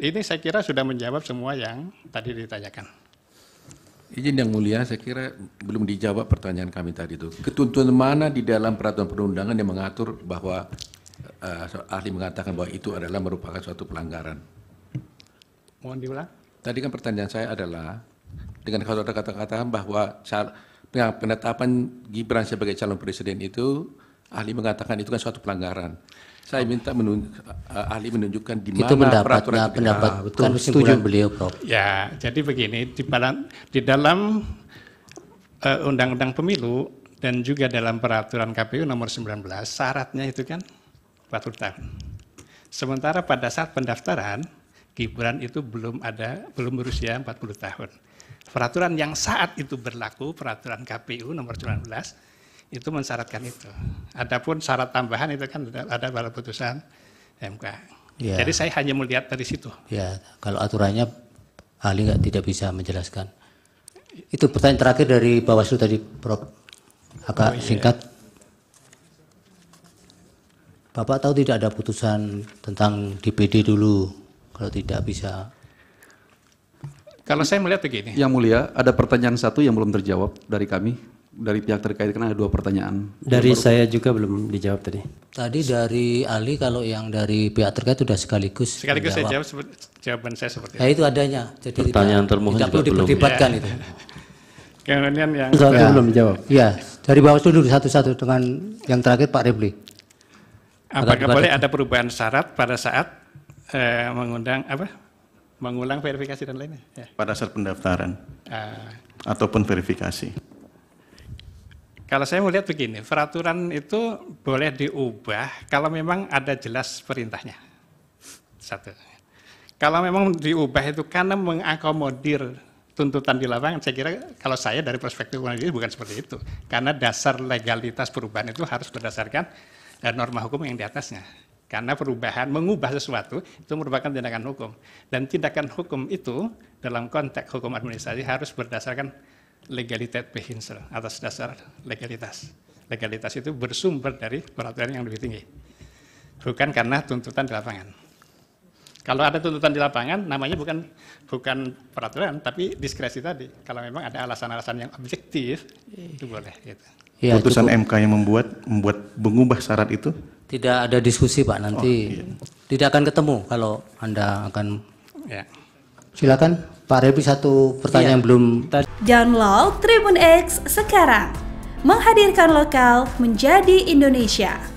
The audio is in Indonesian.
ini saya kira sudah menjawab semua yang tadi ditanyakan. Izin yang mulia, saya kira belum dijawab pertanyaan kami tadi itu. Ketentuan mana di dalam peraturan perundangan yang mengatur bahwa uh, ahli mengatakan bahwa itu adalah merupakan suatu pelanggaran? Mohon diulang. Tadi kan pertanyaan saya adalah dengan ada kata-kata bahwa penetapan Gibran sebagai calon presiden itu ahli mengatakan itu kan suatu pelanggaran. Saya minta menun, uh, eh, ahli menunjukkan di mana peraturan itu pendapat ah, betul. kan setuju beliau Prof. Ya, jadi begini di dalam di dalam uh, undang-undang pemilu dan juga dalam peraturan KPU nomor 19 syaratnya itu kan 40 tahun. Sementara pada saat pendaftaran Gibran itu belum ada belum berusia 40 tahun. Peraturan yang saat itu berlaku peraturan KPU nomor 19 itu mensyaratkan itu. Adapun syarat tambahan itu kan ada pada putusan MK. Ya. Jadi saya hanya melihat dari situ. Ya, kalau aturannya ahli nggak tidak bisa menjelaskan. Itu pertanyaan terakhir dari Bawaslu tadi, Prof. Agak oh, iya. singkat. Bapak tahu tidak ada putusan tentang DPD dulu kalau tidak bisa kalau saya melihat begini. Yang mulia, ada pertanyaan satu yang belum terjawab dari kami dari pihak terkait karena ada dua pertanyaan. Dari baru... saya juga belum dijawab tadi. Tadi dari Ali kalau yang dari pihak terkait sudah sekaligus. Sekaligus saya jawab sebut, jawaban saya seperti nah, itu. Ya itu adanya. Jadi pertanyaan tidak, termohon tidak perlu diperdebatkan ya. itu. Kemudian yang satu ya. belum jawab. Ya, dari bawah dulu satu-satu dengan yang terakhir Pak Repli. Apakah boleh ada perubahan syarat pada saat eh, mengundang apa? Mengulang verifikasi dan lainnya? Ya. Pada saat pendaftaran. Uh, ataupun verifikasi. Kalau saya melihat begini, peraturan itu boleh diubah kalau memang ada jelas perintahnya. Satu. Kalau memang diubah itu karena mengakomodir tuntutan di lapangan, saya kira kalau saya dari perspektif hukum bukan seperti itu. Karena dasar legalitas perubahan itu harus berdasarkan eh, norma hukum yang di atasnya. Karena perubahan, mengubah sesuatu itu merupakan tindakan hukum. Dan tindakan hukum itu dalam konteks hukum administrasi harus berdasarkan legalitas behinsel atas dasar legalitas. Legalitas itu bersumber dari peraturan yang lebih tinggi. Bukan karena tuntutan di lapangan. Kalau ada tuntutan di lapangan, namanya bukan bukan peraturan, tapi diskresi tadi. Kalau memang ada alasan-alasan yang objektif, itu boleh. Gitu. Ya, Putusan MK yang membuat membuat mengubah syarat itu? Tidak ada diskusi Pak nanti. Oh, iya. Tidak akan ketemu kalau anda akan. Ya. Silakan Pak Revi, satu pertanyaan iya. belum belum. Download Tribun X sekarang. Menghadirkan lokal menjadi Indonesia.